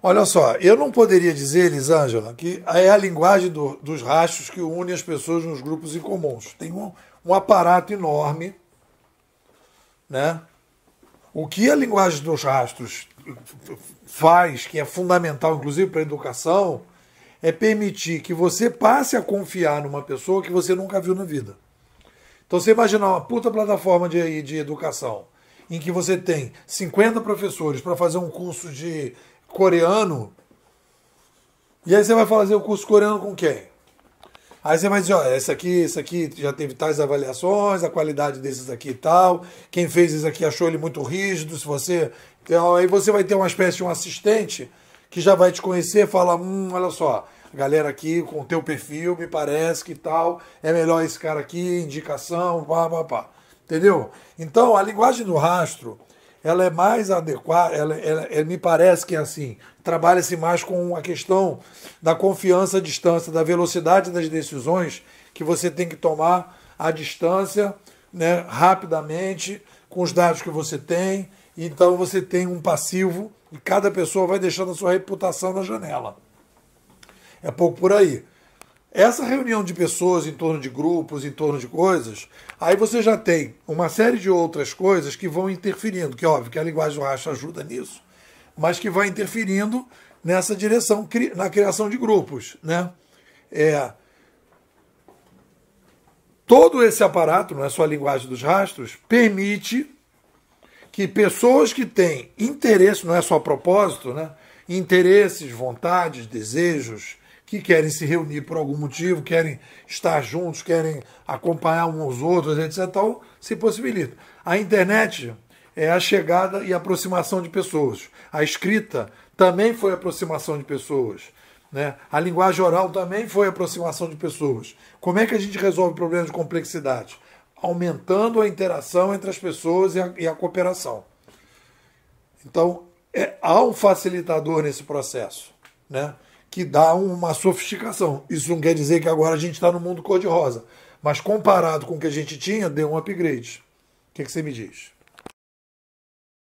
Olha só, eu não poderia dizer, Elisângela, que é a linguagem do, dos rastros que une as pessoas nos grupos incomuns. Tem um, um aparato enorme, né? O que a linguagem dos rastros faz, que é fundamental, inclusive, para a educação, é permitir que você passe a confiar numa pessoa que você nunca viu na vida. Então, você imaginar uma puta plataforma de, de educação em que você tem 50 professores para fazer um curso de coreano. E aí você vai fazer o curso coreano com quem? Aí você vai dizer, ó, esse aqui, esse aqui já teve tais avaliações, a qualidade desses aqui e tal. Quem fez isso aqui achou ele muito rígido, se você. Então, aí você vai ter uma espécie de um assistente que já vai te conhecer e falar, hum, olha só, a galera aqui com o teu perfil, me parece que tal, é melhor esse cara aqui, indicação, pá, pá, pá. Entendeu? Então, a linguagem do rastro ela é mais adequada, ela, ela, ela, é, me parece que é assim, trabalha-se mais com a questão da confiança à distância, da velocidade das decisões que você tem que tomar à distância, né, rapidamente, com os dados que você tem. Então você tem um passivo e cada pessoa vai deixando a sua reputação na janela. É pouco por aí. Essa reunião de pessoas em torno de grupos, em torno de coisas, aí você já tem uma série de outras coisas que vão interferindo, que é óbvio que a linguagem do racha ajuda nisso, mas que vai interferindo nessa direção, na criação de grupos. Né? É, todo esse aparato, não é só a linguagem dos rastros, permite que pessoas que têm interesse, não é só propósito, né? interesses, vontades, desejos, que querem se reunir por algum motivo, querem estar juntos, querem acompanhar uns aos outros, etc. Tal, então, se possibilita. A internet é a chegada e aproximação de pessoas. A escrita também foi aproximação de pessoas. Né? A linguagem oral também foi aproximação de pessoas. Como é que a gente resolve problemas de complexidade? Aumentando a interação entre as pessoas e a, e a cooperação. Então, é, há um facilitador nesse processo. Né? que dá uma sofisticação. Isso não quer dizer que agora a gente está no mundo cor-de-rosa, mas comparado com o que a gente tinha, deu um upgrade. O que, que você me diz?